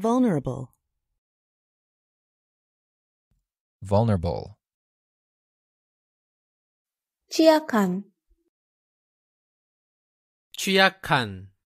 Vulnerable. Vulnerable. 취약한 취약한